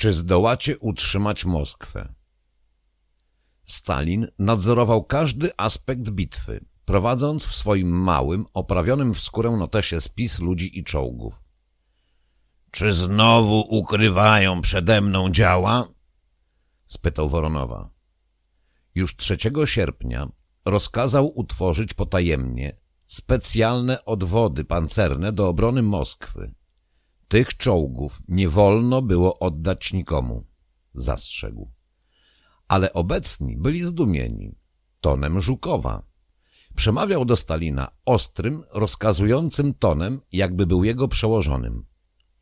Czy zdołacie utrzymać Moskwę? Stalin nadzorował każdy aspekt bitwy, prowadząc w swoim małym, oprawionym w skórę notesie spis ludzi i czołgów. Czy znowu ukrywają przede mną działa? spytał Woronowa. Już 3 sierpnia rozkazał utworzyć potajemnie specjalne odwody pancerne do obrony Moskwy. Tych czołgów nie wolno było oddać nikomu, zastrzegł. Ale obecni byli zdumieni tonem Żukowa. Przemawiał do Stalina ostrym, rozkazującym tonem, jakby był jego przełożonym.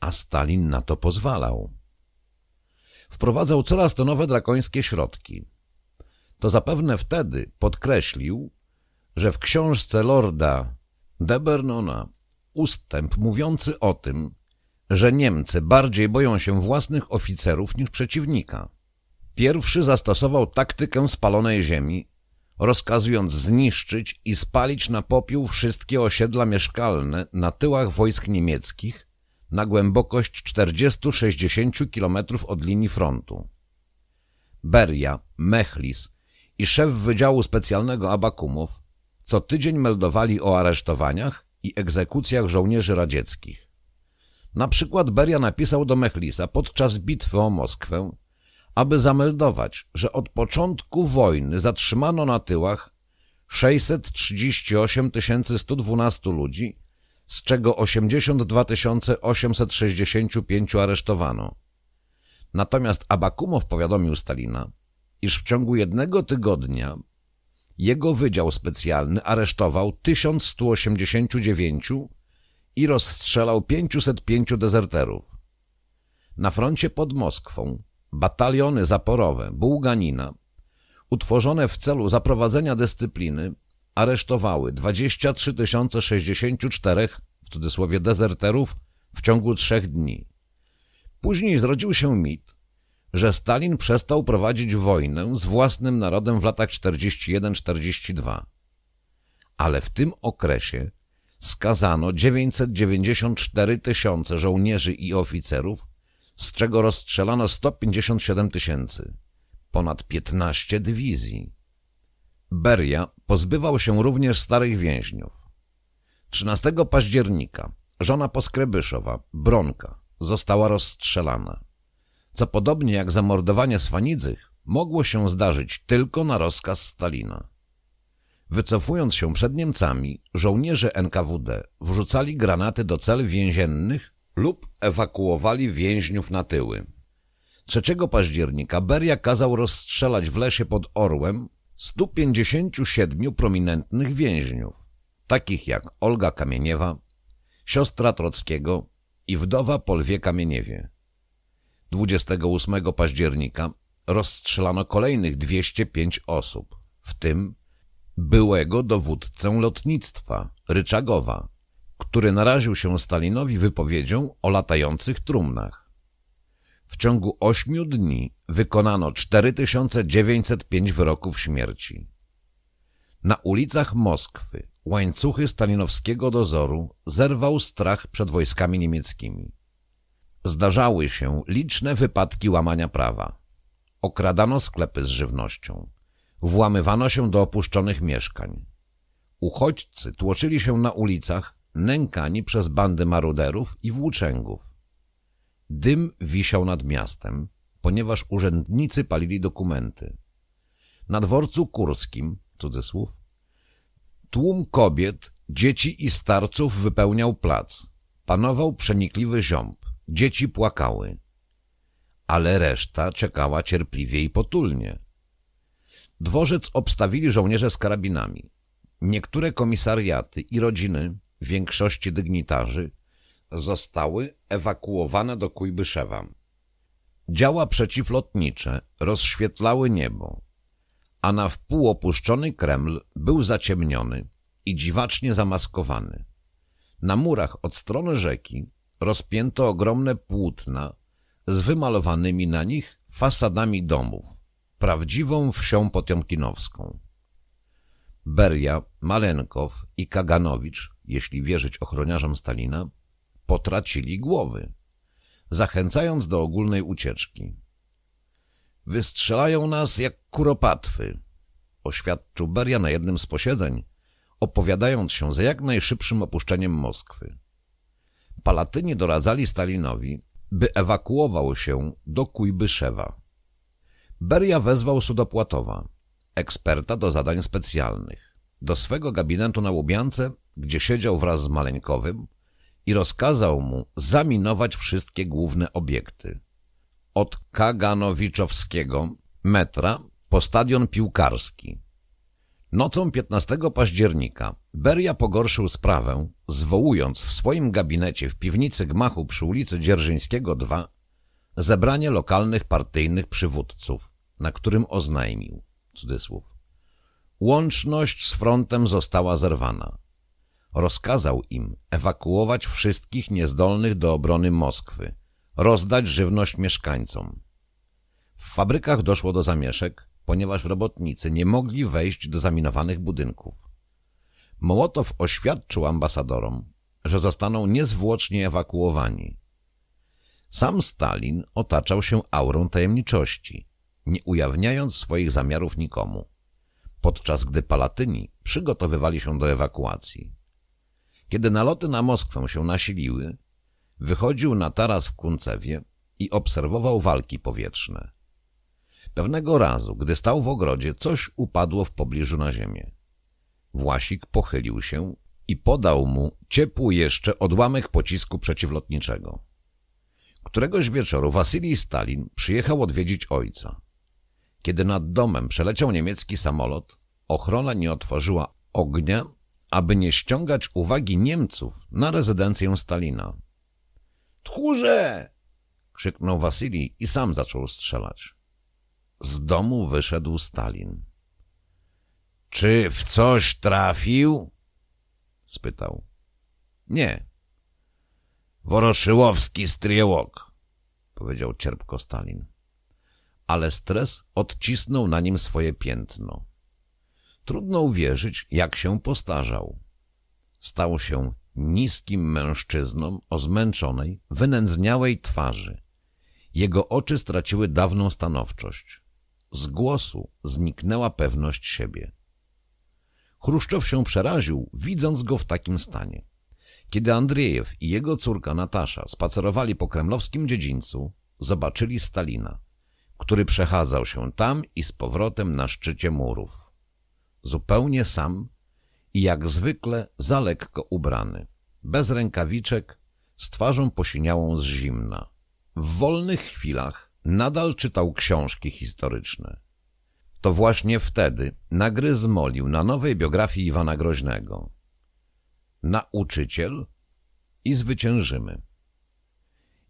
A Stalin na to pozwalał. Wprowadzał coraz to nowe drakońskie środki. To zapewne wtedy podkreślił, że w książce lorda Debernona ustęp mówiący o tym, że Niemcy bardziej boją się własnych oficerów niż przeciwnika. Pierwszy zastosował taktykę spalonej ziemi, rozkazując zniszczyć i spalić na popiół wszystkie osiedla mieszkalne na tyłach wojsk niemieckich na głębokość 40-60 km od linii frontu. Beria, Mechlis i szef Wydziału Specjalnego Abakumów co tydzień meldowali o aresztowaniach i egzekucjach żołnierzy radzieckich. Na przykład Beria napisał do Mechlisa podczas bitwy o Moskwę, aby zameldować, że od początku wojny zatrzymano na tyłach 638 112 ludzi, z czego 82 865 aresztowano. Natomiast Abakumow powiadomił Stalina, iż w ciągu jednego tygodnia jego wydział specjalny aresztował 1189 i rozstrzelał 505 dezerterów. Na froncie pod Moskwą bataliony zaporowe Bułganina, utworzone w celu zaprowadzenia dyscypliny, aresztowały 23 064 w cudzysłowie dezerterów w ciągu trzech dni. Później zrodził się mit, że Stalin przestał prowadzić wojnę z własnym narodem w latach 41-42. Ale w tym okresie skazano 994 tysiące żołnierzy i oficerów, z czego rozstrzelano 157 tysięcy, ponad 15 dywizji. Beria pozbywał się również starych więźniów. 13 października żona poskrebyszowa Bronka, została rozstrzelana. Co podobnie jak zamordowanie Swanidzych, mogło się zdarzyć tylko na rozkaz Stalina. Wycofując się przed Niemcami, żołnierze NKWD wrzucali granaty do cel więziennych lub ewakuowali więźniów na tyły. 3 października Beria kazał rozstrzelać w lesie pod Orłem 157 prominentnych więźniów, takich jak Olga Kamieniewa, siostra Trockiego i wdowa Polwie Kamieniewie. 28 października rozstrzelano kolejnych 205 osób, w tym byłego dowódcę lotnictwa, Ryczagowa, który naraził się Stalinowi wypowiedzią o latających trumnach. W ciągu ośmiu dni wykonano 4905 wyroków śmierci. Na ulicach Moskwy łańcuchy stalinowskiego dozoru zerwał strach przed wojskami niemieckimi. Zdarzały się liczne wypadki łamania prawa. Okradano sklepy z żywnością. Włamywano się do opuszczonych mieszkań. Uchodźcy tłoczyli się na ulicach, nękani przez bandy maruderów i włóczęgów. Dym wisiał nad miastem, ponieważ urzędnicy palili dokumenty. Na dworcu kurskim, cudzysłów, tłum kobiet, dzieci i starców wypełniał plac. Panował przenikliwy ziąb. Dzieci płakały. Ale reszta czekała cierpliwie i potulnie. Dworzec obstawili żołnierze z karabinami. Niektóre komisariaty i rodziny, większości dygnitarzy, zostały ewakuowane do Kujbyszewa. Działa przeciwlotnicze rozświetlały niebo, a na wpół opuszczony Kreml był zaciemniony i dziwacznie zamaskowany. Na murach od strony rzeki rozpięto ogromne płótna z wymalowanymi na nich fasadami domów prawdziwą wsią potiomkinowską. Beria, Malenkow i Kaganowicz, jeśli wierzyć ochroniarzom Stalina, potracili głowy, zachęcając do ogólnej ucieczki. Wystrzelają nas jak kuropatwy, oświadczył Beria na jednym z posiedzeń, opowiadając się za jak najszybszym opuszczeniem Moskwy. Palatyni doradzali Stalinowi, by ewakuował się do Kujbyszewa. Beria wezwał Sudopłatowa, eksperta do zadań specjalnych, do swego gabinetu na Łubiance, gdzie siedział wraz z Maleńkowym i rozkazał mu zaminować wszystkie główne obiekty. Od Kaganowiczowskiego metra po stadion piłkarski. Nocą 15 października Beria pogorszył sprawę, zwołując w swoim gabinecie w piwnicy gmachu przy ulicy Dzierżyńskiego 2 zebranie lokalnych partyjnych przywódców, na którym oznajmił, cudzysłów, łączność z frontem została zerwana. Rozkazał im ewakuować wszystkich niezdolnych do obrony Moskwy, rozdać żywność mieszkańcom. W fabrykach doszło do zamieszek, ponieważ robotnicy nie mogli wejść do zaminowanych budynków. Mołotow oświadczył ambasadorom, że zostaną niezwłocznie ewakuowani – sam Stalin otaczał się aurą tajemniczości, nie ujawniając swoich zamiarów nikomu, podczas gdy Palatyni przygotowywali się do ewakuacji. Kiedy naloty na Moskwę się nasiliły, wychodził na taras w Kuncewie i obserwował walki powietrzne. Pewnego razu, gdy stał w ogrodzie, coś upadło w pobliżu na ziemię. Własik pochylił się i podał mu ciepły jeszcze odłamek pocisku przeciwlotniczego. Któregoś wieczoru Wasilij Stalin przyjechał odwiedzić ojca. Kiedy nad domem przeleciał niemiecki samolot, ochrona nie otworzyła ognia, aby nie ściągać uwagi Niemców na rezydencję Stalina. — Tchórze! — krzyknął Wasilij i sam zaczął strzelać. Z domu wyszedł Stalin. — Czy w coś trafił? — spytał. — Nie Woroszyłowski Stryjełok, powiedział cierpko Stalin. Ale stres odcisnął na nim swoje piętno. Trudno uwierzyć, jak się postarzał. Stał się niskim mężczyzną o zmęczonej, wynędzniałej twarzy. Jego oczy straciły dawną stanowczość. Z głosu zniknęła pewność siebie. Chruszczow się przeraził, widząc go w takim stanie. Kiedy Andriejew i jego córka Natasza spacerowali po kremlowskim dziedzińcu, zobaczyli Stalina, który przechadzał się tam i z powrotem na szczycie murów. Zupełnie sam i jak zwykle za lekko ubrany, bez rękawiczek, z twarzą posiniałą z zimna. W wolnych chwilach nadal czytał książki historyczne. To właśnie wtedy nagryzmolił na nowej biografii Iwana Groźnego – nauczyciel i zwyciężymy.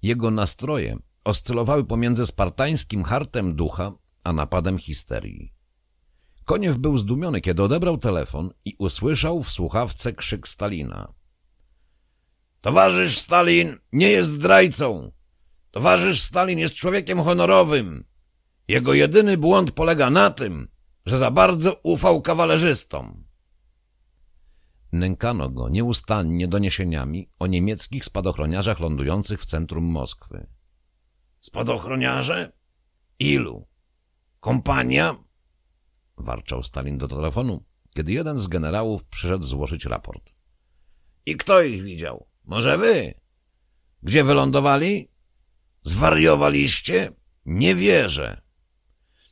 Jego nastroje oscylowały pomiędzy spartańskim hartem ducha a napadem histerii. Koniew był zdumiony, kiedy odebrał telefon i usłyszał w słuchawce krzyk Stalina. Towarzysz Stalin nie jest zdrajcą! Towarzysz Stalin jest człowiekiem honorowym! Jego jedyny błąd polega na tym, że za bardzo ufał kawalerzystom. Nękano go nieustannie doniesieniami o niemieckich spadochroniarzach lądujących w centrum Moskwy. Spadochroniarze? Ilu? Kompania? Warczał Stalin do telefonu, kiedy jeden z generałów przyszedł złożyć raport. I kto ich widział? Może wy? Gdzie wylądowali? Zwariowaliście? Nie wierzę.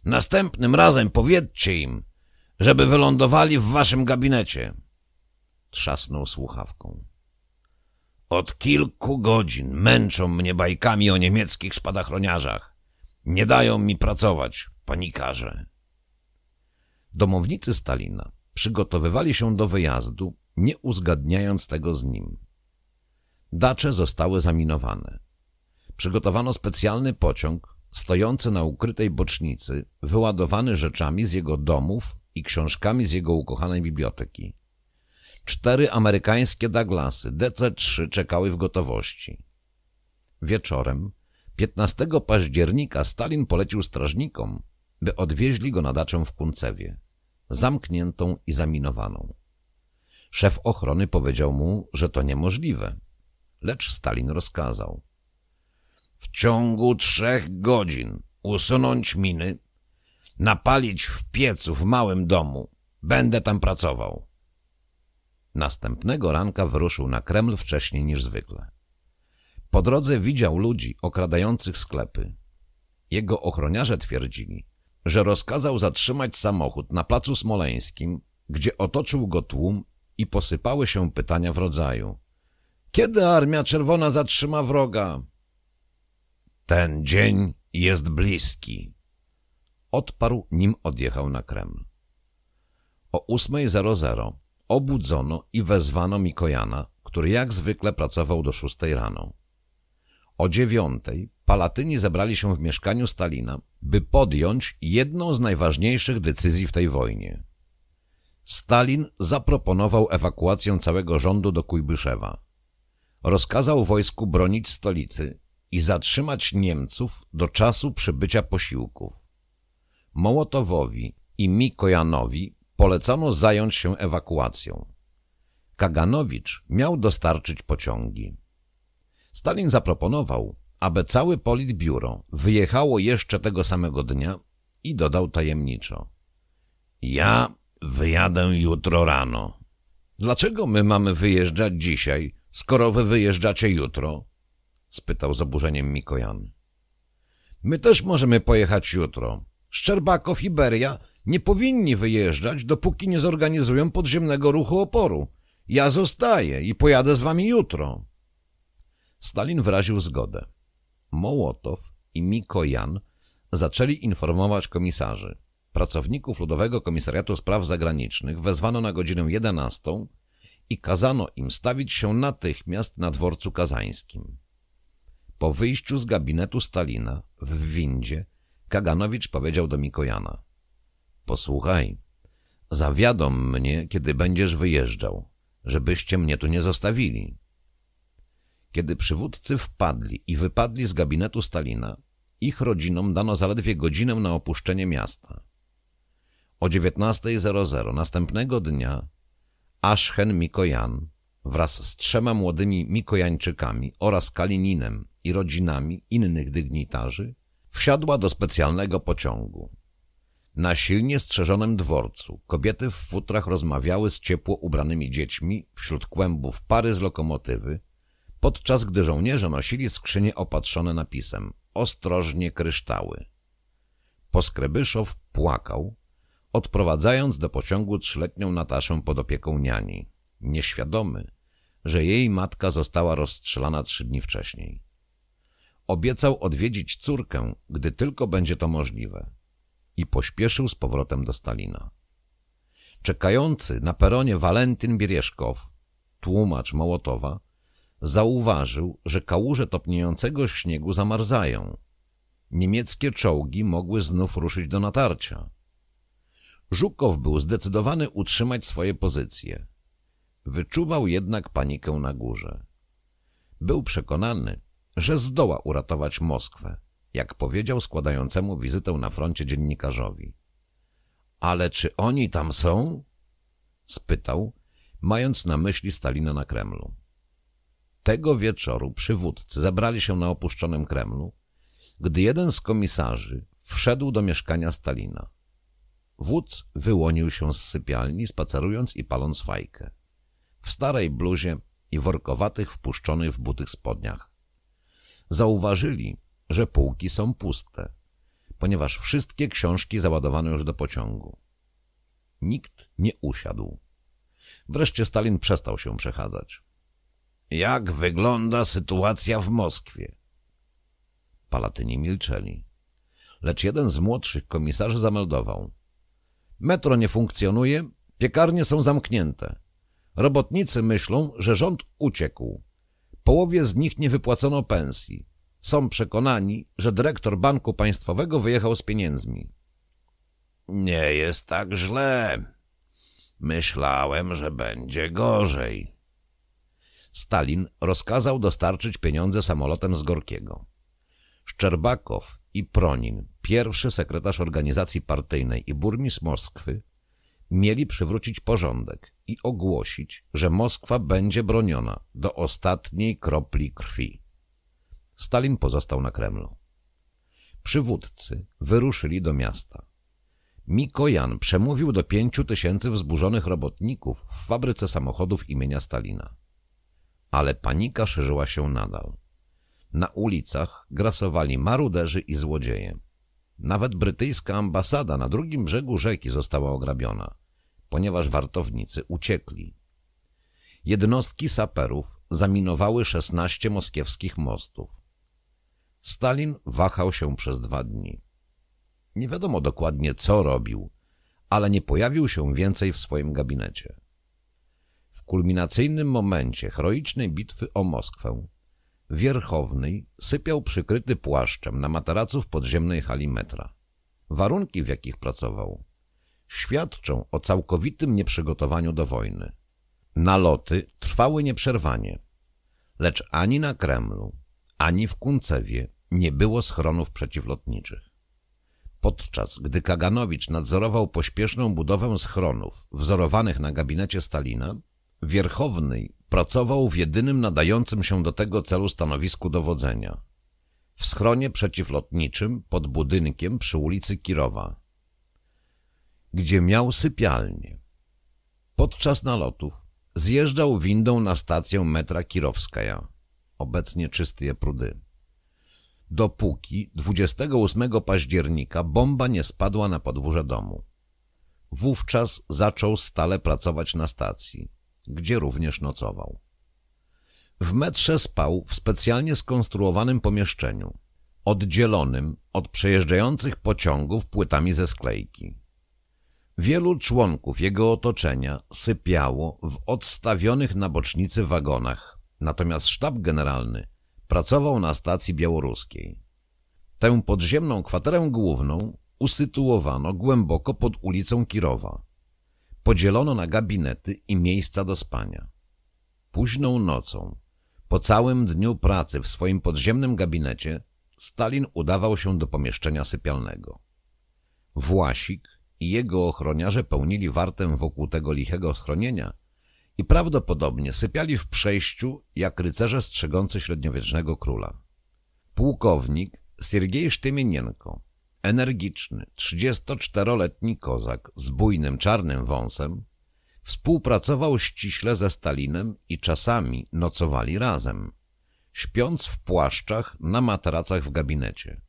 Następnym razem powiedzcie im, żeby wylądowali w waszym gabinecie. Trzasnął słuchawką. Od kilku godzin męczą mnie bajkami o niemieckich spadachroniarzach. Nie dają mi pracować, panikarze. Domownicy Stalina przygotowywali się do wyjazdu, nie uzgadniając tego z nim. Dacze zostały zaminowane. Przygotowano specjalny pociąg, stojący na ukrytej bocznicy, wyładowany rzeczami z jego domów i książkami z jego ukochanej biblioteki. Cztery amerykańskie Douglasy DC-3 czekały w gotowości. Wieczorem 15 października Stalin polecił strażnikom, by odwieźli go nadaczem w Kuncewie, zamkniętą i zaminowaną. Szef ochrony powiedział mu, że to niemożliwe, lecz Stalin rozkazał. W ciągu trzech godzin usunąć miny, napalić w piecu w małym domu. Będę tam pracował. Następnego ranka wyruszył na Kreml wcześniej niż zwykle. Po drodze widział ludzi okradających sklepy. Jego ochroniarze twierdzili, że rozkazał zatrzymać samochód na placu smoleńskim, gdzie otoczył go tłum i posypały się pytania w rodzaju Kiedy Armia Czerwona zatrzyma wroga? Ten dzień jest bliski. Odparł, nim odjechał na Kreml. O 8.00 Obudzono i wezwano Mikojana, który jak zwykle pracował do szóstej rano. O dziewiątej Palatyni zebrali się w mieszkaniu Stalina, by podjąć jedną z najważniejszych decyzji w tej wojnie. Stalin zaproponował ewakuację całego rządu do Kujbyszewa. Rozkazał wojsku bronić stolicy i zatrzymać Niemców do czasu przybycia posiłków. Mołotowowi i Mikojanowi Polecono zająć się ewakuacją. Kaganowicz miał dostarczyć pociągi. Stalin zaproponował, aby cały politbiuro wyjechało jeszcze tego samego dnia i dodał tajemniczo. Ja wyjadę jutro rano. Dlaczego my mamy wyjeżdżać dzisiaj, skoro wy wyjeżdżacie jutro? spytał z oburzeniem Mikojan. My też możemy pojechać jutro. Szczerbakow i Beria nie powinni wyjeżdżać, dopóki nie zorganizują podziemnego ruchu oporu. Ja zostaję i pojadę z wami jutro. Stalin wyraził zgodę. Mołotow i Miko Jan zaczęli informować komisarzy. Pracowników Ludowego Komisariatu Spraw Zagranicznych wezwano na godzinę 11 i kazano im stawić się natychmiast na dworcu kazańskim. Po wyjściu z gabinetu Stalina w windzie Kaganowicz powiedział do Mikojana – Posłuchaj, zawiadom mnie, kiedy będziesz wyjeżdżał, żebyście mnie tu nie zostawili. Kiedy przywódcy wpadli i wypadli z gabinetu Stalina, ich rodzinom dano zaledwie godzinę na opuszczenie miasta. O 19.00 następnego dnia Ashchen Mikojan wraz z trzema młodymi Mikojańczykami oraz Kalininem i rodzinami innych dygnitarzy wsiadła do specjalnego pociągu. Na silnie strzeżonym dworcu kobiety w futrach rozmawiały z ciepło ubranymi dziećmi wśród kłębów pary z lokomotywy, podczas gdy żołnierze nosili skrzynie opatrzone napisem ostrożnie kryształy. Poskrebyszow płakał, odprowadzając do pociągu trzyletnią Nataszę pod opieką niani, nieświadomy, że jej matka została rozstrzelana trzy dni wcześniej. Obiecał odwiedzić córkę, gdy tylko będzie to możliwe i pośpieszył z powrotem do Stalina. Czekający na peronie Walentyn Bierieszkow, tłumacz Mołotowa, zauważył, że kałuże topniejącego śniegu zamarzają. Niemieckie czołgi mogły znów ruszyć do natarcia. Żukow był zdecydowany utrzymać swoje pozycje. Wyczuwał jednak panikę na górze. Był przekonany, że zdoła uratować Moskwę, jak powiedział składającemu wizytę na froncie dziennikarzowi. Ale czy oni tam są? spytał, mając na myśli Stalina na Kremlu. Tego wieczoru przywódcy zebrali się na opuszczonym Kremlu, gdy jeden z komisarzy wszedł do mieszkania Stalina. Wódz wyłonił się z sypialni, spacerując i paląc fajkę. W starej bluzie i workowatych, wpuszczonych w butych spodniach. Zauważyli, że półki są puste, ponieważ wszystkie książki załadowano już do pociągu. Nikt nie usiadł. Wreszcie Stalin przestał się przechadzać. Jak wygląda sytuacja w Moskwie? Palatyni milczeli. Lecz jeden z młodszych komisarzy zameldował. Metro nie funkcjonuje, piekarnie są zamknięte. Robotnicy myślą, że rząd uciekł. Połowie z nich nie wypłacono pensji. Są przekonani, że dyrektor Banku Państwowego wyjechał z pieniędzmi. Nie jest tak źle. Myślałem, że będzie gorzej. Stalin rozkazał dostarczyć pieniądze samolotem z Gorkiego. Szczerbakow i Pronin, pierwszy sekretarz organizacji partyjnej i burmistrz Moskwy, mieli przywrócić porządek i ogłosić, że Moskwa będzie broniona do ostatniej kropli krwi. Stalin pozostał na Kremlu. Przywódcy wyruszyli do miasta. Mikojan przemówił do pięciu tysięcy wzburzonych robotników w fabryce samochodów imienia Stalina. Ale panika szerzyła się nadal. Na ulicach grasowali maruderzy i złodzieje. Nawet brytyjska ambasada na drugim brzegu rzeki została ograbiona, ponieważ wartownicy uciekli. Jednostki saperów zaminowały 16 moskiewskich mostów. Stalin wahał się przez dwa dni. Nie wiadomo dokładnie, co robił, ale nie pojawił się więcej w swoim gabinecie. W kulminacyjnym momencie heroicznej bitwy o Moskwę Wierchowny sypiał przykryty płaszczem na materacu w podziemnej hali metra. Warunki, w jakich pracował, świadczą o całkowitym nieprzygotowaniu do wojny. Naloty trwały nieprzerwanie, lecz ani na Kremlu, ani w Kuncewie nie było schronów przeciwlotniczych. Podczas gdy Kaganowicz nadzorował pośpieszną budowę schronów wzorowanych na gabinecie Stalina, Wierchowny pracował w jedynym nadającym się do tego celu stanowisku dowodzenia. W schronie przeciwlotniczym pod budynkiem przy ulicy Kirowa, gdzie miał sypialnię. Podczas nalotów zjeżdżał windą na stację metra Kirowskaja, obecnie czystej prudy dopóki 28 października bomba nie spadła na podwórze domu. Wówczas zaczął stale pracować na stacji, gdzie również nocował. W metrze spał w specjalnie skonstruowanym pomieszczeniu, oddzielonym od przejeżdżających pociągów płytami ze sklejki. Wielu członków jego otoczenia sypiało w odstawionych na bocznicy wagonach, natomiast sztab generalny pracował na stacji białoruskiej. Tę podziemną kwaterę główną usytuowano głęboko pod ulicą Kirowa. Podzielono na gabinety i miejsca do spania. Późną nocą, po całym dniu pracy w swoim podziemnym gabinecie, Stalin udawał się do pomieszczenia sypialnego. Własik i jego ochroniarze pełnili wartę wokół tego lichego schronienia – i prawdopodobnie sypiali w przejściu jak rycerze strzegący średniowiecznego króla. Pułkownik Siergiej Sztymienienko, energiczny, 34-letni kozak z bujnym czarnym wąsem, współpracował ściśle ze Stalinem i czasami nocowali razem, śpiąc w płaszczach na materacach w gabinecie.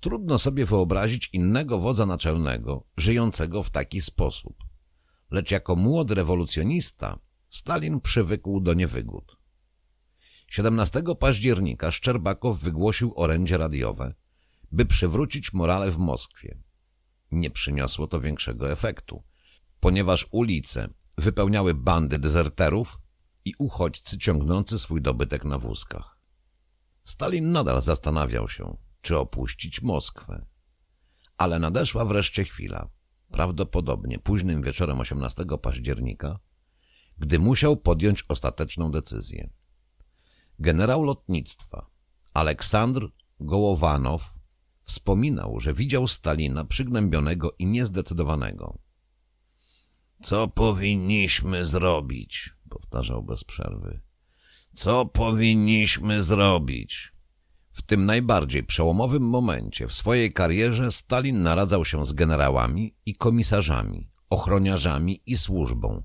Trudno sobie wyobrazić innego wodza naczelnego żyjącego w taki sposób. Lecz jako młody rewolucjonista Stalin przywykł do niewygód. 17 października Szczerbakow wygłosił orędzie radiowe, by przywrócić morale w Moskwie. Nie przyniosło to większego efektu, ponieważ ulice wypełniały bandy dezerterów i uchodźcy ciągnący swój dobytek na wózkach. Stalin nadal zastanawiał się, czy opuścić Moskwę. Ale nadeszła wreszcie chwila. Prawdopodobnie późnym wieczorem 18 października gdy musiał podjąć ostateczną decyzję. Generał lotnictwa Aleksandr Gołowanow wspominał, że widział Stalina przygnębionego i niezdecydowanego. Co powinniśmy zrobić? powtarzał bez przerwy. Co powinniśmy zrobić? W tym najbardziej przełomowym momencie w swojej karierze Stalin naradzał się z generałami i komisarzami, ochroniarzami i służbą,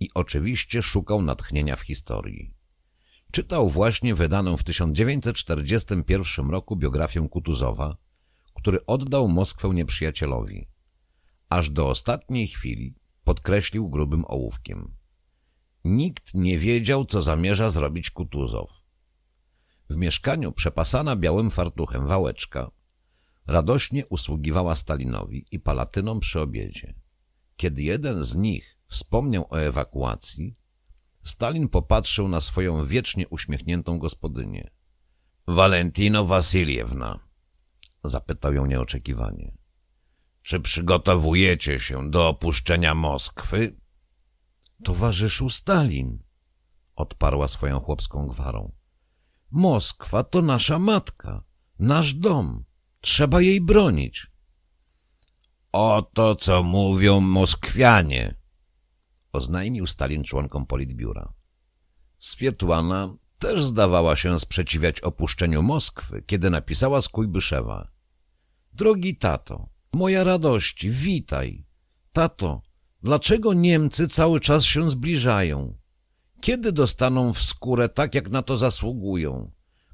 i oczywiście szukał natchnienia w historii. Czytał właśnie wydaną w 1941 roku biografię Kutuzowa, który oddał Moskwę nieprzyjacielowi. Aż do ostatniej chwili podkreślił grubym ołówkiem. Nikt nie wiedział, co zamierza zrobić Kutuzow. W mieszkaniu przepasana białym fartuchem wałeczka radośnie usługiwała Stalinowi i Palatynom przy obiedzie. Kiedy jeden z nich wspomniał o ewakuacji, Stalin popatrzył na swoją wiecznie uśmiechniętą gospodynię. Walentino Wasiliewna, zapytał ją nieoczekiwanie. Czy przygotowujecie się do opuszczenia Moskwy? Towarzyszu Stalin, odparła swoją chłopską gwarą. Moskwa to nasza matka, nasz dom. Trzeba jej bronić. Oto co mówią Moskwianie, oznajmił Stalin członkom Politbiura. Swietłana też zdawała się sprzeciwiać opuszczeniu Moskwy, kiedy napisała z Kujbyszewa. Drogi tato, moja radość, witaj. Tato, dlaczego Niemcy cały czas się zbliżają? Kiedy dostaną w skórę tak, jak na to zasługują?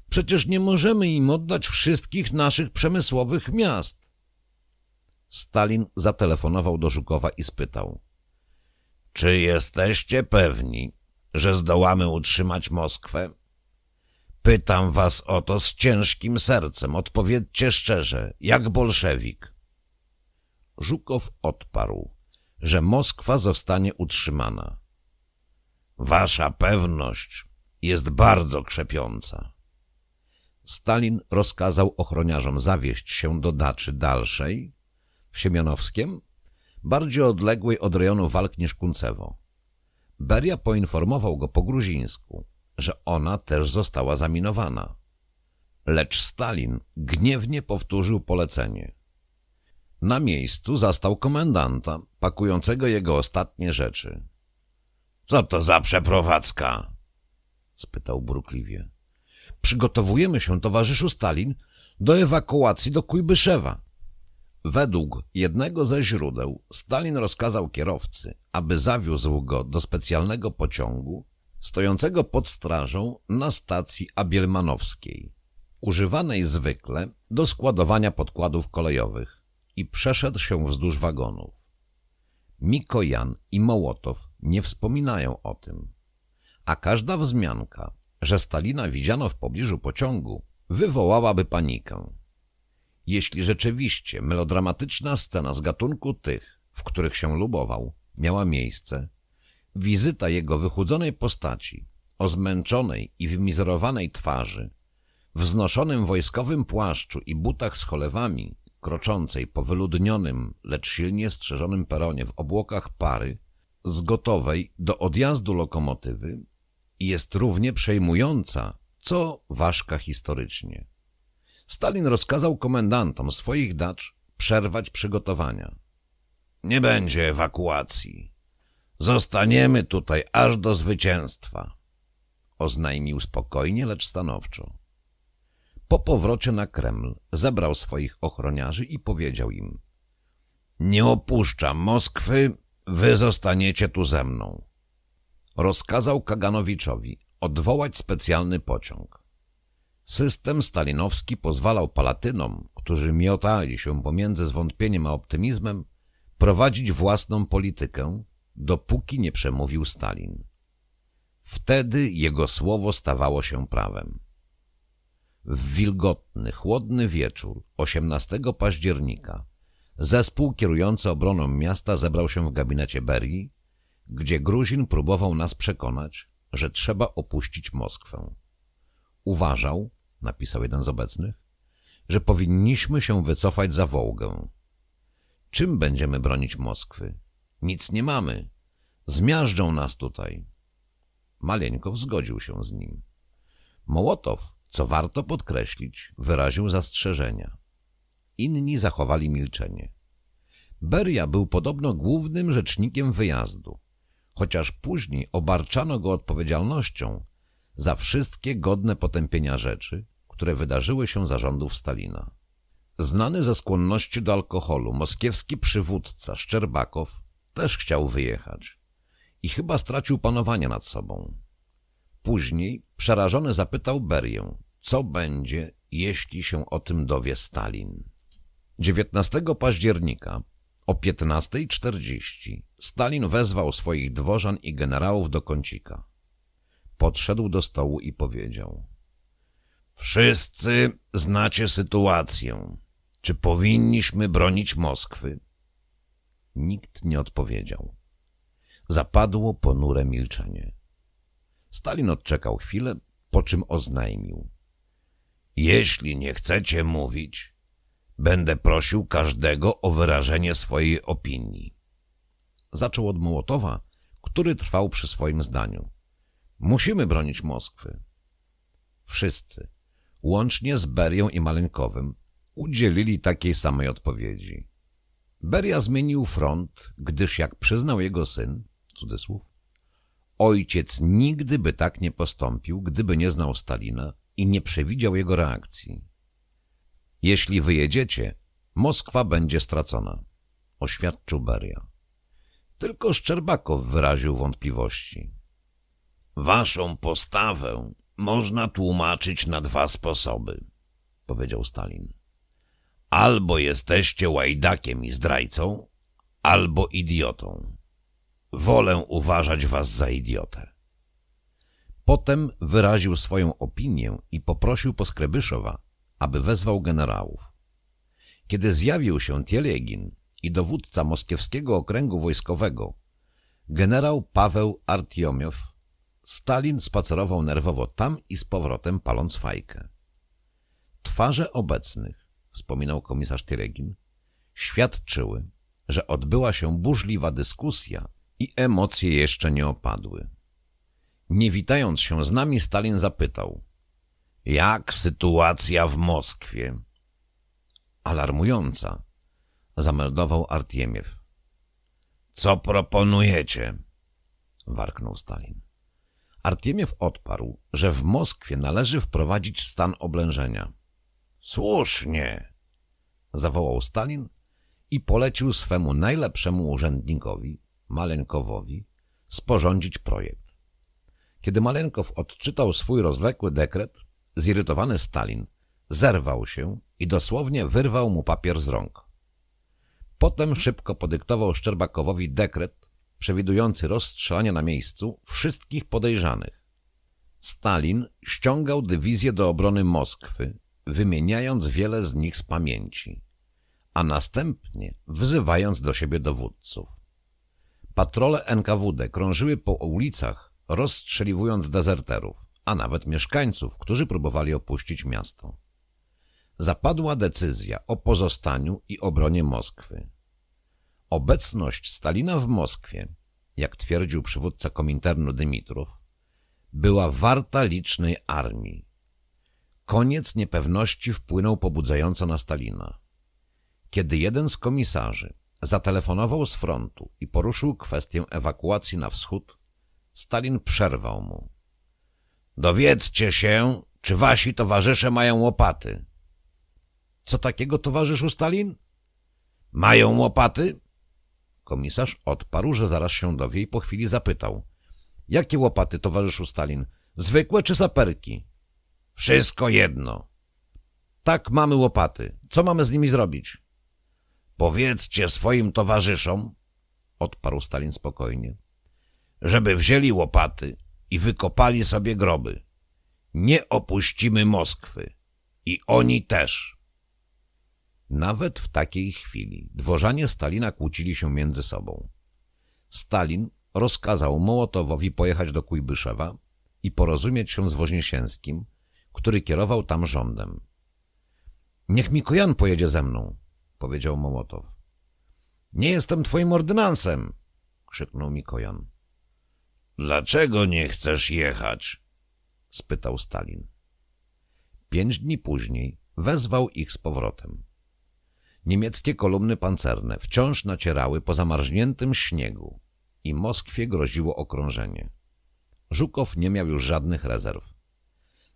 Przecież nie możemy im oddać wszystkich naszych przemysłowych miast. Stalin zatelefonował do Żukowa i spytał. Czy jesteście pewni, że zdołamy utrzymać Moskwę? Pytam was o to z ciężkim sercem. Odpowiedzcie szczerze, jak bolszewik. Żukow odparł, że Moskwa zostanie utrzymana. Wasza pewność jest bardzo krzepiąca. Stalin rozkazał ochroniarzom zawieść się do daczy dalszej w Siemianowskiem bardziej odległej od rejonu walk niż Kuncewo. Beria poinformował go po gruzińsku, że ona też została zaminowana. Lecz Stalin gniewnie powtórzył polecenie. Na miejscu zastał komendanta, pakującego jego ostatnie rzeczy. — Co to za przeprowadzka? — spytał burkliwie. — Przygotowujemy się, towarzyszu Stalin, do ewakuacji do Kujbyszewa Według jednego ze źródeł Stalin rozkazał kierowcy, aby zawiózł go do specjalnego pociągu stojącego pod strażą na stacji Abielmanowskiej, używanej zwykle do składowania podkładów kolejowych i przeszedł się wzdłuż wagonów. Mikojan i Mołotow nie wspominają o tym, a każda wzmianka, że Stalina widziano w pobliżu pociągu, wywołałaby panikę jeśli rzeczywiście melodramatyczna scena z gatunku tych, w których się lubował, miała miejsce, wizyta jego wychudzonej postaci, o zmęczonej i wymizerowanej twarzy, wznoszonym wojskowym płaszczu i butach z cholewami, kroczącej po wyludnionym, lecz silnie strzeżonym peronie w obłokach pary, z gotowej do odjazdu lokomotywy, jest równie przejmująca, co ważka historycznie. Stalin rozkazał komendantom swoich dacz przerwać przygotowania. Nie będzie ewakuacji. Zostaniemy tutaj aż do zwycięstwa, oznajmił spokojnie, lecz stanowczo. Po powrocie na Kreml zebrał swoich ochroniarzy i powiedział im Nie opuszczam Moskwy, wy zostaniecie tu ze mną. Rozkazał Kaganowiczowi odwołać specjalny pociąg. System stalinowski pozwalał palatynom, którzy miotali się pomiędzy zwątpieniem a optymizmem, prowadzić własną politykę, dopóki nie przemówił Stalin. Wtedy jego słowo stawało się prawem. W wilgotny, chłodny wieczór 18 października zespół kierujący obroną miasta zebrał się w gabinecie Berii, gdzie Gruzin próbował nas przekonać, że trzeba opuścić Moskwę. Uważał, napisał jeden z obecnych, że powinniśmy się wycofać za Wołgę. Czym będziemy bronić Moskwy? Nic nie mamy. Zmiażdżą nas tutaj. Maleńkow zgodził się z nim. Mołotow, co warto podkreślić, wyraził zastrzeżenia. Inni zachowali milczenie. Beria był podobno głównym rzecznikiem wyjazdu. Chociaż później obarczano go odpowiedzialnością, za wszystkie godne potępienia rzeczy, które wydarzyły się za rządów Stalina. Znany ze skłonności do alkoholu moskiewski przywódca Szczerbakow też chciał wyjechać i chyba stracił panowanie nad sobą. Później przerażony zapytał Berię, co będzie, jeśli się o tym dowie Stalin. 19 października o 15.40 Stalin wezwał swoich dworzan i generałów do kącika. Podszedł do stołu i powiedział. Wszyscy znacie sytuację. Czy powinniśmy bronić Moskwy? Nikt nie odpowiedział. Zapadło ponure milczenie. Stalin odczekał chwilę, po czym oznajmił. Jeśli nie chcecie mówić, będę prosił każdego o wyrażenie swojej opinii. Zaczął od Mołotowa, który trwał przy swoim zdaniu. Musimy bronić Moskwy. Wszyscy, łącznie z Berią i Malenkowym, udzielili takiej samej odpowiedzi. Beria zmienił front, gdyż jak przyznał jego syn, cudzysłów, ojciec nigdy by tak nie postąpił, gdyby nie znał Stalina i nie przewidział jego reakcji. Jeśli wyjedziecie, Moskwa będzie stracona, oświadczył Beria. Tylko Szczerbakow wyraził wątpliwości. Waszą postawę można tłumaczyć na dwa sposoby, powiedział Stalin. Albo jesteście łajdakiem i zdrajcą, albo idiotą. Wolę uważać was za idiotę. Potem wyraził swoją opinię i poprosił Poskrebyszowa, aby wezwał generałów. Kiedy zjawił się Tielegin i dowódca moskiewskiego okręgu wojskowego, generał Paweł Artiomiow Stalin spacerował nerwowo tam i z powrotem, paląc fajkę. Twarze obecnych, wspominał komisarz Tyregin, świadczyły, że odbyła się burzliwa dyskusja i emocje jeszcze nie opadły. Nie witając się z nami, Stalin zapytał – jak sytuacja w Moskwie? – Alarmująca – zameldował Artiemiew. Co proponujecie? – warknął Stalin. Artiemiew odparł, że w Moskwie należy wprowadzić stan oblężenia. Słusznie! zawołał Stalin i polecił swemu najlepszemu urzędnikowi, Maleńkowowi, sporządzić projekt. Kiedy Maleńkow odczytał swój rozwlekły dekret, zirytowany Stalin zerwał się i dosłownie wyrwał mu papier z rąk. Potem szybko podyktował Szczerbakowowi dekret, przewidujący rozstrzelania na miejscu wszystkich podejrzanych. Stalin ściągał dywizję do obrony Moskwy, wymieniając wiele z nich z pamięci, a następnie wzywając do siebie dowódców. Patrole NKWD krążyły po ulicach, rozstrzeliwując dezerterów, a nawet mieszkańców, którzy próbowali opuścić miasto. Zapadła decyzja o pozostaniu i obronie Moskwy. Obecność Stalina w Moskwie, jak twierdził przywódca Kominternu Dymitrów, była warta licznej armii. Koniec niepewności wpłynął pobudzająco na Stalina. Kiedy jeden z komisarzy zatelefonował z frontu i poruszył kwestię ewakuacji na wschód, Stalin przerwał mu. Dowiedzcie się, czy wasi towarzysze mają łopaty. Co takiego, towarzyszu Stalin? Mają łopaty? Komisarz odparł, że zaraz się dowie i po chwili zapytał. — Jakie łopaty, towarzyszu Stalin? Zwykłe czy saperki? — Wszystko jedno. — Tak, mamy łopaty. Co mamy z nimi zrobić? — Powiedzcie swoim towarzyszom, odparł Stalin spokojnie, żeby wzięli łopaty i wykopali sobie groby. Nie opuścimy Moskwy. I oni też. Nawet w takiej chwili dworzanie Stalina kłócili się między sobą. Stalin rozkazał Mołotowowi pojechać do Kujbyszewa i porozumieć się z Woźniesienskim, który kierował tam rządem. Niech Mikojan pojedzie ze mną, powiedział Mołotow. Nie jestem twoim ordynansem, krzyknął Mikojan. Dlaczego nie chcesz jechać? spytał Stalin. Pięć dni później wezwał ich z powrotem. Niemieckie kolumny pancerne wciąż nacierały po zamarzniętym śniegu i Moskwie groziło okrążenie. Żukow nie miał już żadnych rezerw.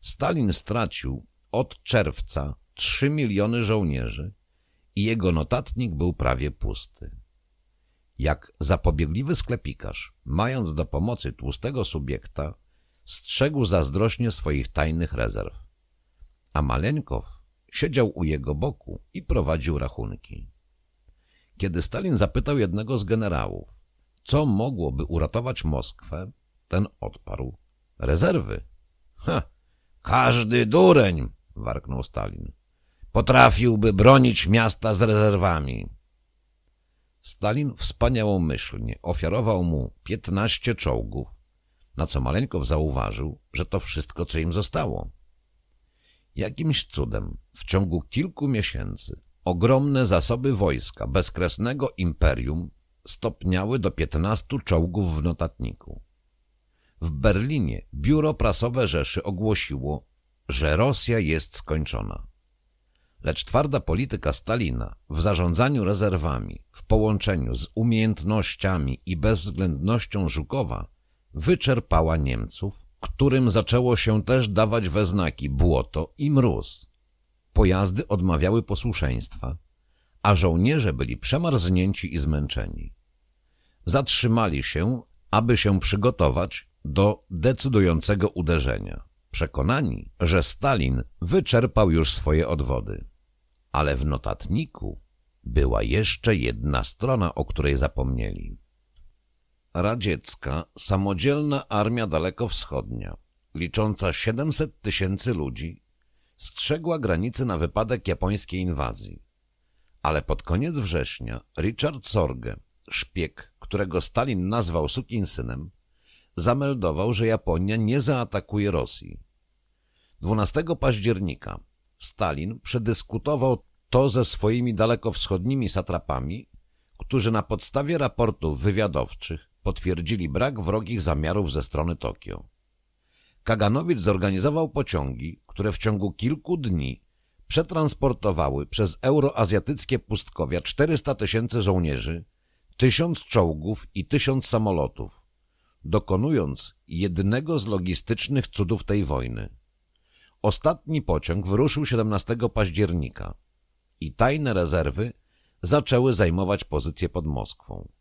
Stalin stracił od czerwca 3 miliony żołnierzy i jego notatnik był prawie pusty. Jak zapobiegliwy sklepikarz, mając do pomocy tłustego subiekta, strzegł zazdrośnie swoich tajnych rezerw. A Maleńkow Siedział u jego boku i prowadził rachunki. Kiedy Stalin zapytał jednego z generałów, co mogłoby uratować Moskwę, ten odparł. Rezerwy. Ha, każdy dureń, warknął Stalin. Potrafiłby bronić miasta z rezerwami. Stalin wspaniałomyślnie ofiarował mu piętnaście czołgów, na co Maleńkow zauważył, że to wszystko, co im zostało. Jakimś cudem w ciągu kilku miesięcy ogromne zasoby wojska bezkresnego imperium stopniały do 15 czołgów w notatniku. W Berlinie biuro prasowe Rzeszy ogłosiło, że Rosja jest skończona. Lecz twarda polityka Stalina w zarządzaniu rezerwami w połączeniu z umiejętnościami i bezwzględnością Żukowa wyczerpała Niemców którym zaczęło się też dawać we znaki błoto i mróz. Pojazdy odmawiały posłuszeństwa, a żołnierze byli przemarznięci i zmęczeni. Zatrzymali się, aby się przygotować do decydującego uderzenia, przekonani, że Stalin wyczerpał już swoje odwody. Ale w notatniku była jeszcze jedna strona, o której zapomnieli radziecka samodzielna armia dalekowschodnia, licząca 700 tysięcy ludzi, strzegła granicy na wypadek japońskiej inwazji. Ale pod koniec września Richard Sorge, szpieg, którego Stalin nazwał sukinsynem, zameldował, że Japonia nie zaatakuje Rosji. 12 października Stalin przedyskutował to ze swoimi dalekowschodnimi satrapami, którzy na podstawie raportów wywiadowczych potwierdzili brak wrogich zamiarów ze strony Tokio. Kaganowicz zorganizował pociągi, które w ciągu kilku dni przetransportowały przez euroazjatyckie pustkowia 400 tysięcy żołnierzy, tysiąc czołgów i tysiąc samolotów, dokonując jednego z logistycznych cudów tej wojny. Ostatni pociąg wyruszył 17 października i tajne rezerwy zaczęły zajmować pozycje pod Moskwą.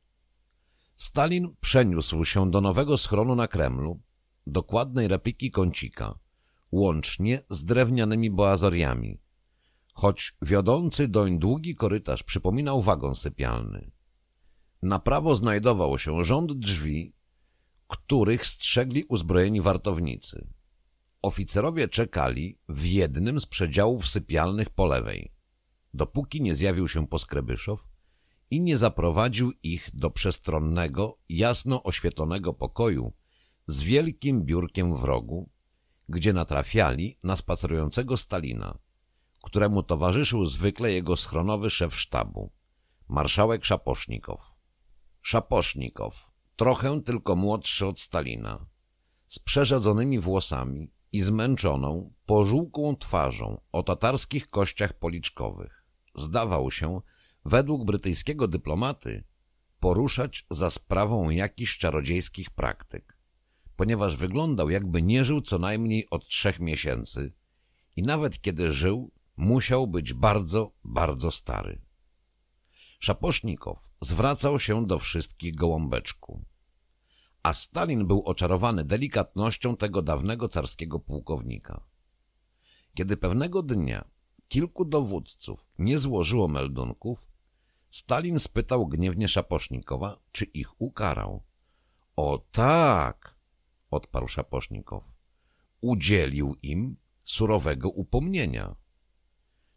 Stalin przeniósł się do nowego schronu na Kremlu, dokładnej repliki kącika, łącznie z drewnianymi boazoriami, choć wiodący doń długi korytarz przypominał wagon sypialny. Na prawo znajdował się rząd drzwi, których strzegli uzbrojeni wartownicy. Oficerowie czekali w jednym z przedziałów sypialnych po lewej, dopóki nie zjawił się poskrebyszow, i nie zaprowadził ich do przestronnego, jasno oświetlonego pokoju z wielkim biurkiem w rogu, gdzie natrafiali na spacerującego Stalina, któremu towarzyszył zwykle jego schronowy szef sztabu, marszałek Szaposznikow. Szaposznikow, trochę tylko młodszy od Stalina, z przerzedzonymi włosami i zmęczoną, pożółkłą twarzą o tatarskich kościach policzkowych. Zdawał się, według brytyjskiego dyplomaty poruszać za sprawą jakichś czarodziejskich praktyk, ponieważ wyglądał jakby nie żył co najmniej od trzech miesięcy i nawet kiedy żył, musiał być bardzo, bardzo stary. Szapośnikow zwracał się do wszystkich gołąbeczku. A Stalin był oczarowany delikatnością tego dawnego carskiego pułkownika. Kiedy pewnego dnia kilku dowódców nie złożyło meldunków, Stalin spytał gniewnie Szaposznikowa, czy ich ukarał. O tak, odparł Szaposznikow. Udzielił im surowego upomnienia.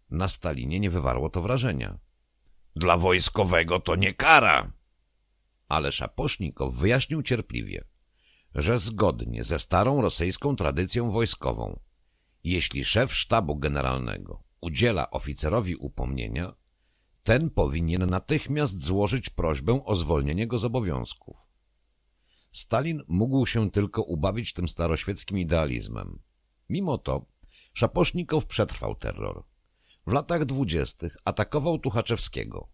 Na Stalinie nie wywarło to wrażenia. Dla wojskowego to nie kara. Ale Szaposznikow wyjaśnił cierpliwie, że zgodnie ze starą rosyjską tradycją wojskową, jeśli szef sztabu generalnego udziela oficerowi upomnienia, ten powinien natychmiast złożyć prośbę o zwolnienie go z obowiązków. Stalin mógł się tylko ubawić tym staroświeckim idealizmem. Mimo to Szaposznikow przetrwał terror. W latach dwudziestych atakował Tuchaczewskiego.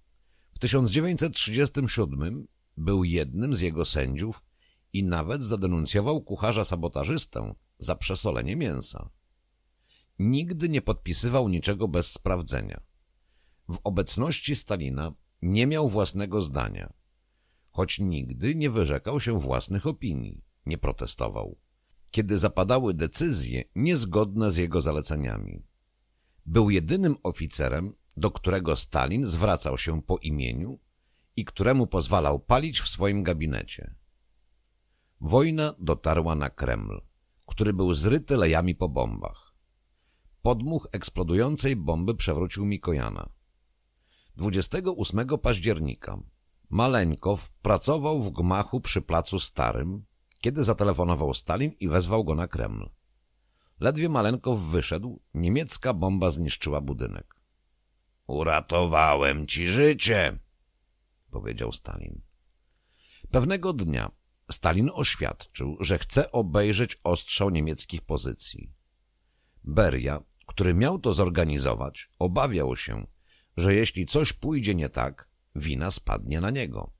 W 1937 był jednym z jego sędziów i nawet zadenuncjował kucharza-sabotażystę za przesolenie mięsa. Nigdy nie podpisywał niczego bez sprawdzenia w obecności Stalina nie miał własnego zdania, choć nigdy nie wyrzekał się własnych opinii, nie protestował, kiedy zapadały decyzje niezgodne z jego zaleceniami. Był jedynym oficerem, do którego Stalin zwracał się po imieniu i któremu pozwalał palić w swoim gabinecie. Wojna dotarła na Kreml, który był zryty lejami po bombach. Podmuch eksplodującej bomby przewrócił Mikojana. 28 października Maleńkow pracował w gmachu przy Placu Starym, kiedy zatelefonował Stalin i wezwał go na Kreml. Ledwie Maleńkow wyszedł, niemiecka bomba zniszczyła budynek. — Uratowałem ci życie! — powiedział Stalin. Pewnego dnia Stalin oświadczył, że chce obejrzeć ostrzał niemieckich pozycji. Beria, który miał to zorganizować, obawiał się, że jeśli coś pójdzie nie tak, wina spadnie na niego.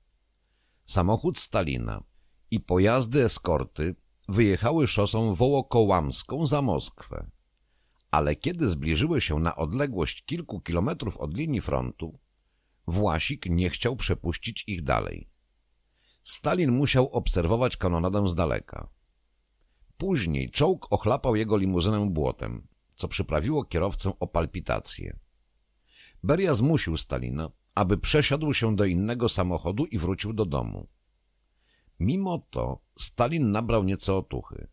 Samochód Stalina i pojazdy eskorty wyjechały szosą wołokołamską za Moskwę. Ale kiedy zbliżyły się na odległość kilku kilometrów od linii frontu, Własik nie chciał przepuścić ich dalej. Stalin musiał obserwować kanonadę z daleka. Później czołg ochlapał jego limuzynę błotem, co przyprawiło kierowcę o palpitację. Beria zmusił Stalina, aby przesiadł się do innego samochodu i wrócił do domu. Mimo to Stalin nabrał nieco otuchy.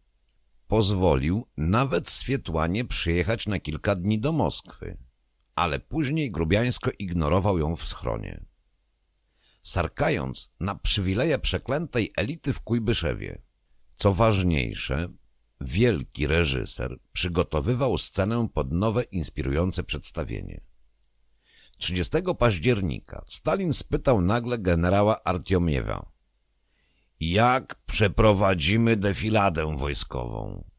Pozwolił nawet Swietłanie przyjechać na kilka dni do Moskwy, ale później grubiańsko ignorował ją w schronie. Sarkając na przywileje przeklętej elity w Kujbyszewie. Co ważniejsze, wielki reżyser przygotowywał scenę pod nowe inspirujące przedstawienie. 30 października Stalin spytał nagle generała Artiomiewa jak przeprowadzimy defiladę wojskową?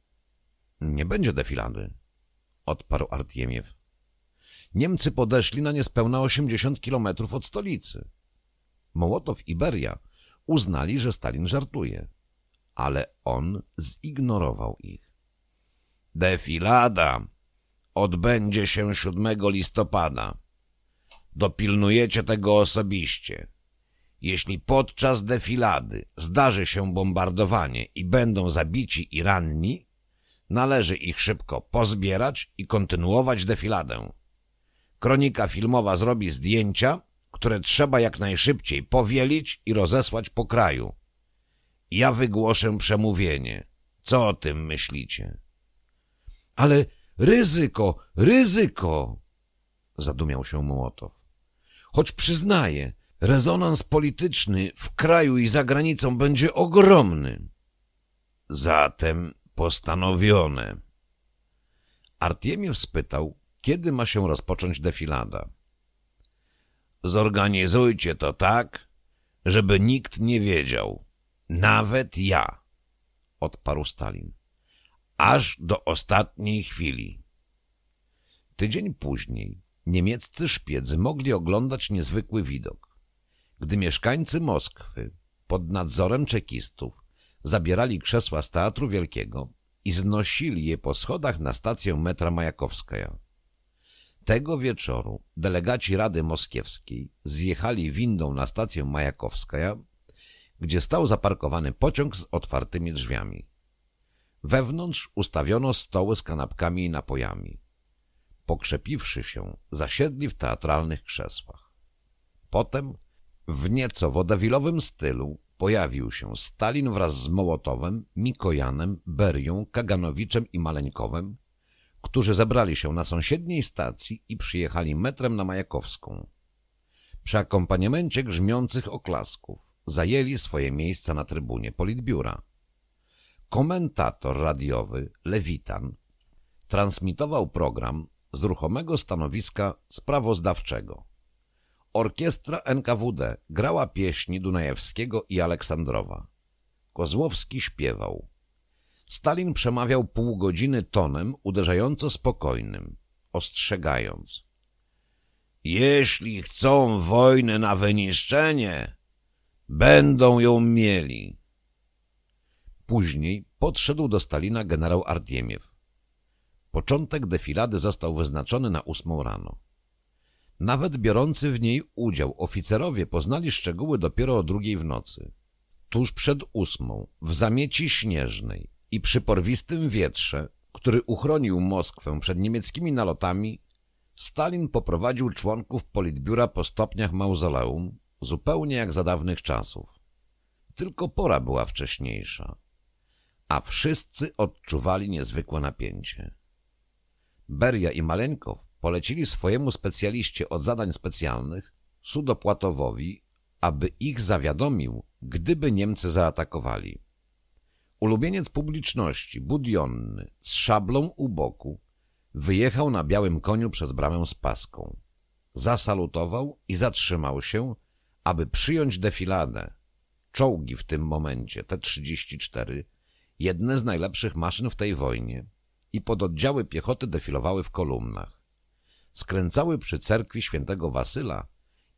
Nie będzie defilady, odparł Artiemiew. Niemcy podeszli na niespełna 80 kilometrów od stolicy. Mołotow i Beria uznali, że Stalin żartuje, ale on zignorował ich. Defilada odbędzie się 7 listopada. Dopilnujecie tego osobiście. Jeśli podczas defilady zdarzy się bombardowanie i będą zabici i ranni, należy ich szybko pozbierać i kontynuować defiladę. Kronika filmowa zrobi zdjęcia, które trzeba jak najszybciej powielić i rozesłać po kraju. Ja wygłoszę przemówienie. Co o tym myślicie? Ale ryzyko, ryzyko! Zadumiał się Mołotow. Choć przyznaję, rezonans polityczny w kraju i za granicą będzie ogromny. Zatem postanowione. Artieniew spytał, kiedy ma się rozpocząć defilada. Zorganizujcie to tak, żeby nikt nie wiedział, nawet ja, odparł Stalin, aż do ostatniej chwili. Tydzień później niemieccy szpiedzy mogli oglądać niezwykły widok. Gdy mieszkańcy Moskwy pod nadzorem czekistów zabierali krzesła z Teatru Wielkiego i znosili je po schodach na stację metra Majakowskaja. Tego wieczoru delegaci Rady Moskiewskiej zjechali windą na stację Majakowskaja, gdzie stał zaparkowany pociąg z otwartymi drzwiami. Wewnątrz ustawiono stoły z kanapkami i napojami pokrzepiwszy się, zasiedli w teatralnych krzesłach. Potem w nieco wodawilowym stylu pojawił się Stalin wraz z Mołotowem, Mikojanem, Berią, Kaganowiczem i Maleńkowem, którzy zebrali się na sąsiedniej stacji i przyjechali metrem na Majakowską. Przy akompaniamencie grzmiących oklasków zajęli swoje miejsca na trybunie politbiura. Komentator radiowy, Lewitan, transmitował program z ruchomego stanowiska sprawozdawczego. Orkiestra NKWD grała pieśni Dunajewskiego i Aleksandrowa. Kozłowski śpiewał. Stalin przemawiał pół godziny tonem uderzająco spokojnym, ostrzegając. Jeśli chcą wojny na wyniszczenie, będą ją mieli. Później podszedł do Stalina generał Artieniew. Początek defilady został wyznaczony na ósmą rano. Nawet biorący w niej udział oficerowie poznali szczegóły dopiero o drugiej w nocy. Tuż przed ósmą, w zamieci śnieżnej i przy porwistym wietrze, który uchronił Moskwę przed niemieckimi nalotami, Stalin poprowadził członków politbiura po stopniach mauzoleum, zupełnie jak za dawnych czasów. Tylko pora była wcześniejsza, a wszyscy odczuwali niezwykłe napięcie. Beria i Maleńkow polecili swojemu specjaliście od zadań specjalnych, Sudopłatowowi, aby ich zawiadomił, gdyby Niemcy zaatakowali. Ulubieniec publiczności, budionny, z szablą u boku, wyjechał na białym koniu przez bramę z paską. Zasalutował i zatrzymał się, aby przyjąć defiladę. Czołgi w tym momencie, T-34, jedne z najlepszych maszyn w tej wojnie – i pododdziały piechoty defilowały w kolumnach. Skręcały przy cerkwi świętego Wasyla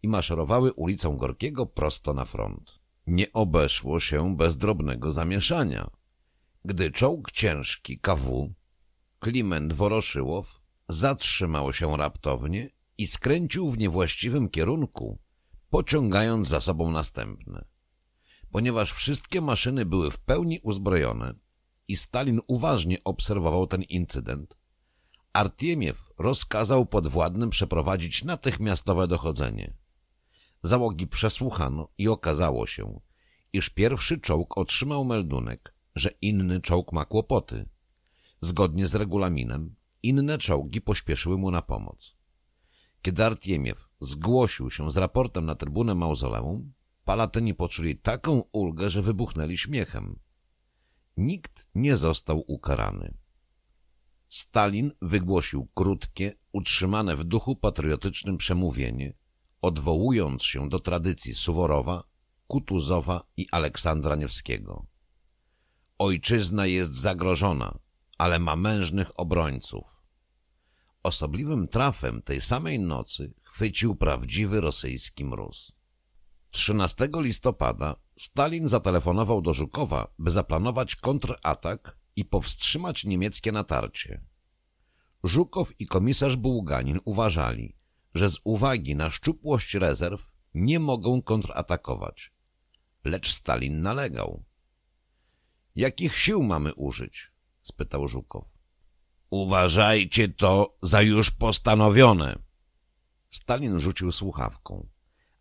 i maszerowały ulicą Gorkiego prosto na front. Nie obeszło się bez drobnego zamieszania. Gdy czołg ciężki KW, Kliment Woroszyłow, zatrzymał się raptownie i skręcił w niewłaściwym kierunku, pociągając za sobą następne. Ponieważ wszystkie maszyny były w pełni uzbrojone, i Stalin uważnie obserwował ten incydent. Artiemiew rozkazał podwładnym przeprowadzić natychmiastowe dochodzenie. Załogi przesłuchano i okazało się, iż pierwszy czołg otrzymał meldunek, że inny czołg ma kłopoty. Zgodnie z regulaminem inne czołgi pośpieszyły mu na pomoc. Kiedy Artiemiew zgłosił się z raportem na trybunę mauzoleum, Palatyni poczuli taką ulgę, że wybuchnęli śmiechem. Nikt nie został ukarany. Stalin wygłosił krótkie, utrzymane w duchu patriotycznym przemówienie, odwołując się do tradycji Suworowa, Kutuzowa i Aleksandra Niewskiego. Ojczyzna jest zagrożona, ale ma mężnych obrońców. Osobliwym trafem tej samej nocy chwycił prawdziwy rosyjski mróz. 13 listopada Stalin zatelefonował do Żukowa, by zaplanować kontratak i powstrzymać niemieckie natarcie. Żukow i komisarz Bułganin uważali, że z uwagi na szczupłość rezerw nie mogą kontratakować. Lecz Stalin nalegał. Jakich sił mamy użyć? spytał Żukow. Uważajcie to za już postanowione. Stalin rzucił słuchawką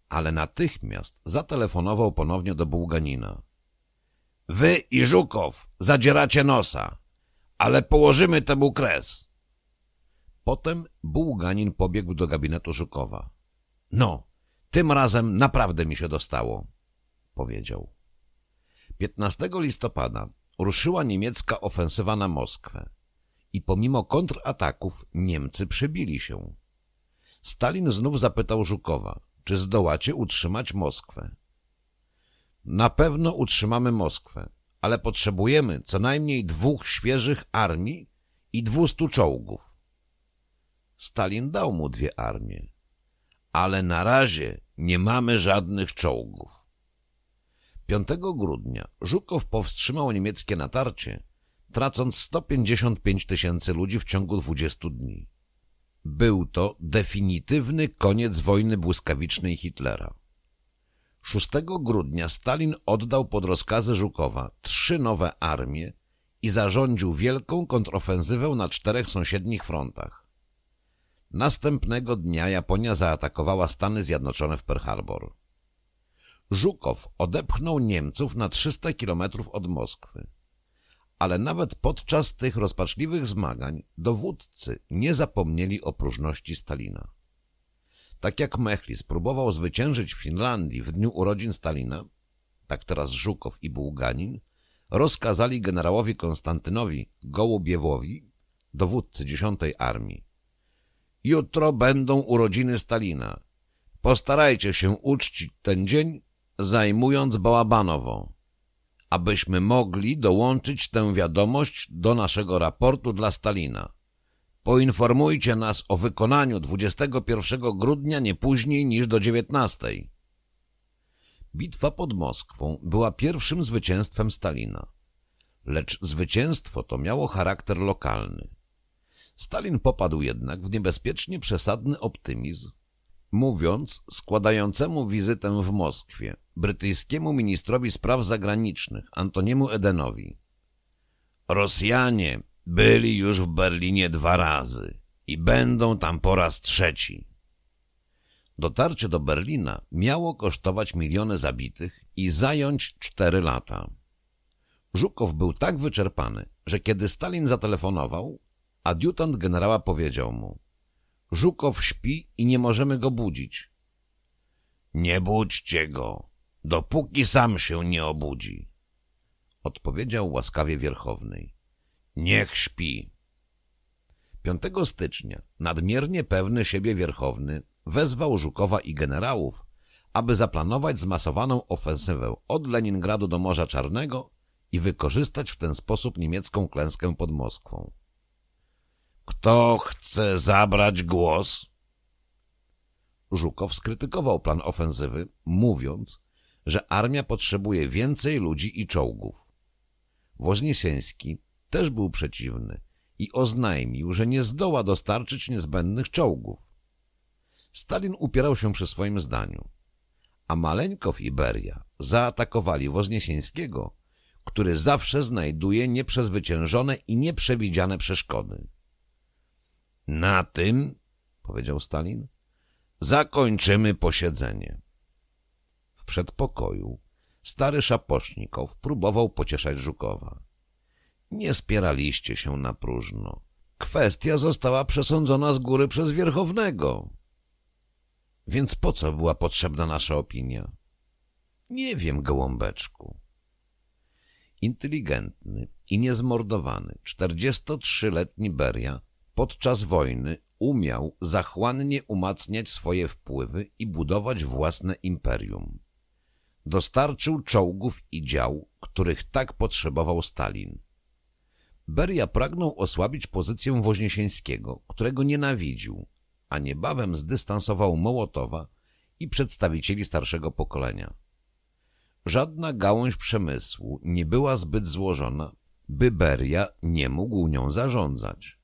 ale natychmiast zatelefonował ponownie do Bułganina. Wy i Żukow zadzieracie nosa, ale położymy temu kres. Potem Bułganin pobiegł do gabinetu Żukowa. No, tym razem naprawdę mi się dostało, powiedział. 15 listopada ruszyła niemiecka ofensywa na Moskwę i pomimo kontrataków Niemcy przebili się. Stalin znów zapytał Żukowa – czy zdołacie utrzymać Moskwę? Na pewno utrzymamy Moskwę, ale potrzebujemy co najmniej dwóch świeżych armii i dwustu czołgów. Stalin dał mu dwie armie, ale na razie nie mamy żadnych czołgów. 5 grudnia Żukow powstrzymał niemieckie natarcie, tracąc 155 tysięcy ludzi w ciągu 20 dni. Był to definitywny koniec wojny błyskawicznej Hitlera. 6 grudnia Stalin oddał pod rozkazy Żukowa trzy nowe armie i zarządził wielką kontrofensywę na czterech sąsiednich frontach. Następnego dnia Japonia zaatakowała Stany Zjednoczone w Pearl Harbor. Żukow odepchnął Niemców na 300 kilometrów od Moskwy. Ale nawet podczas tych rozpaczliwych zmagań dowódcy nie zapomnieli o próżności Stalina. Tak jak Mechlis próbował zwyciężyć w Finlandii w dniu urodzin Stalina, tak teraz Żukow i Bułganin, rozkazali generałowi Konstantynowi Gołubiewowi, dowódcy dziesiątej Armii. Jutro będą urodziny Stalina. Postarajcie się uczcić ten dzień, zajmując Bałabanową abyśmy mogli dołączyć tę wiadomość do naszego raportu dla Stalina. Poinformujcie nas o wykonaniu 21 grudnia nie później niż do 19. Bitwa pod Moskwą była pierwszym zwycięstwem Stalina. Lecz zwycięstwo to miało charakter lokalny. Stalin popadł jednak w niebezpiecznie przesadny optymizm mówiąc składającemu wizytę w Moskwie, brytyjskiemu ministrowi spraw zagranicznych, Antoniemu Edenowi. Rosjanie byli już w Berlinie dwa razy i będą tam po raz trzeci. Dotarcie do Berlina miało kosztować miliony zabitych i zająć cztery lata. Żukow był tak wyczerpany, że kiedy Stalin zatelefonował, adiutant generała powiedział mu – Żukow śpi i nie możemy go budzić. Nie budźcie go, dopóki sam się nie obudzi, odpowiedział łaskawie Wierchowny. Niech śpi. 5 stycznia nadmiernie pewny siebie Wierchowny wezwał Żukowa i generałów, aby zaplanować zmasowaną ofensywę od Leningradu do Morza Czarnego i wykorzystać w ten sposób niemiecką klęskę pod Moskwą. Kto chce zabrać głos? Żukow skrytykował plan ofensywy, mówiąc, że armia potrzebuje więcej ludzi i czołgów. Woźniesieński też był przeciwny i oznajmił, że nie zdoła dostarczyć niezbędnych czołgów. Stalin upierał się przy swoim zdaniu, a Maleńkow i Beria zaatakowali Woźniesieńskiego, który zawsze znajduje nieprzezwyciężone i nieprzewidziane przeszkody. Na tym, powiedział Stalin, zakończymy posiedzenie. W przedpokoju stary Szapocznikow próbował pocieszać Żukowa. Nie spieraliście się na próżno. Kwestia została przesądzona z góry przez Wierchownego. Więc po co była potrzebna nasza opinia? Nie wiem, gołąbeczku. Inteligentny i niezmordowany, 43-letni Beria Podczas wojny umiał zachłannie umacniać swoje wpływy i budować własne imperium. Dostarczył czołgów i dział, których tak potrzebował Stalin. Beria pragnął osłabić pozycję Woźniesieńskiego, którego nienawidził, a niebawem zdystansował Mołotowa i przedstawicieli starszego pokolenia. Żadna gałąź przemysłu nie była zbyt złożona, by Beria nie mógł nią zarządzać.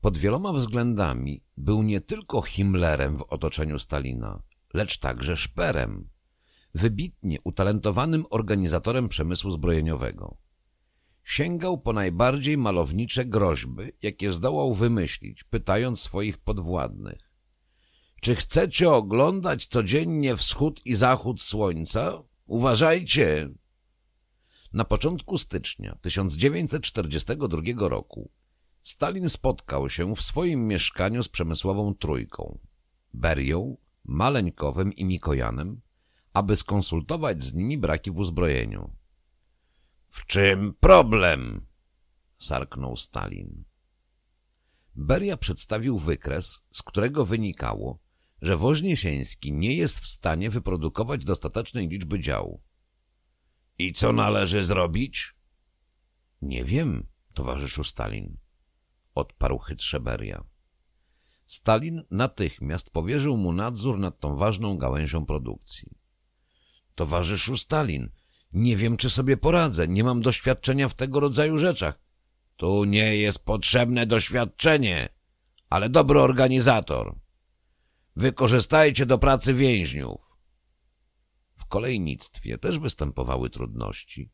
Pod wieloma względami był nie tylko Himmlerem w otoczeniu Stalina, lecz także szperem, wybitnie utalentowanym organizatorem przemysłu zbrojeniowego. Sięgał po najbardziej malownicze groźby, jakie zdołał wymyślić, pytając swoich podwładnych. Czy chcecie oglądać codziennie wschód i zachód słońca? Uważajcie! Na początku stycznia 1942 roku Stalin spotkał się w swoim mieszkaniu z przemysłową trójką, Berią, Maleńkowym i Mikojanem, aby skonsultować z nimi braki w uzbrojeniu. — W czym problem? — sarknął Stalin. Beria przedstawił wykres, z którego wynikało, że Woźniesieński nie jest w stanie wyprodukować dostatecznej liczby działu. — I co należy zrobić? — Nie wiem, towarzyszu Stalin odparł chytrze Beria. Stalin natychmiast powierzył mu nadzór nad tą ważną gałęzią produkcji. Towarzyszu Stalin, nie wiem, czy sobie poradzę, nie mam doświadczenia w tego rodzaju rzeczach. Tu nie jest potrzebne doświadczenie, ale dobry organizator. Wykorzystajcie do pracy więźniów. W kolejnictwie też występowały trudności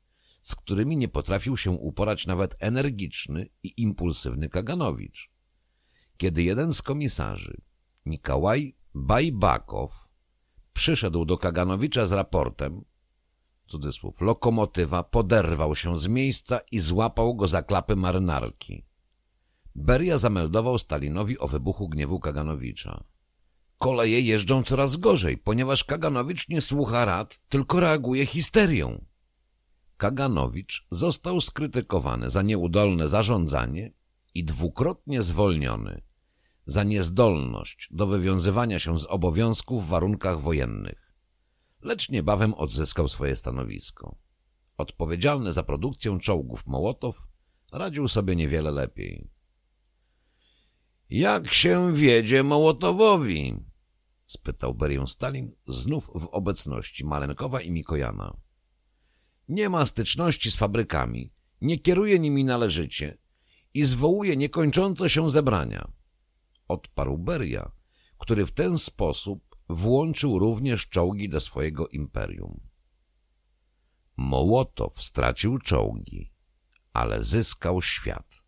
z którymi nie potrafił się uporać nawet energiczny i impulsywny Kaganowicz. Kiedy jeden z komisarzy, Mikołaj Bajbakow, przyszedł do Kaganowicza z raportem, cudzysłów, lokomotywa poderwał się z miejsca i złapał go za klapy marynarki. Beria zameldował Stalinowi o wybuchu gniewu Kaganowicza. Koleje jeżdżą coraz gorzej, ponieważ Kaganowicz nie słucha rad, tylko reaguje histerią. Kaganowicz został skrytykowany za nieudolne zarządzanie i dwukrotnie zwolniony za niezdolność do wywiązywania się z obowiązków w warunkach wojennych, lecz niebawem odzyskał swoje stanowisko. Odpowiedzialny za produkcję czołgów Mołotow radził sobie niewiele lepiej. Jak się wiedzie Mołotowowi? spytał Berię Stalin znów w obecności Malenkowa i Mikojana. Nie ma styczności z fabrykami, nie kieruje nimi należycie i zwołuje niekończące się zebrania. Odparł Beria, który w ten sposób włączył również czołgi do swojego imperium. Mołotow stracił czołgi, ale zyskał świat.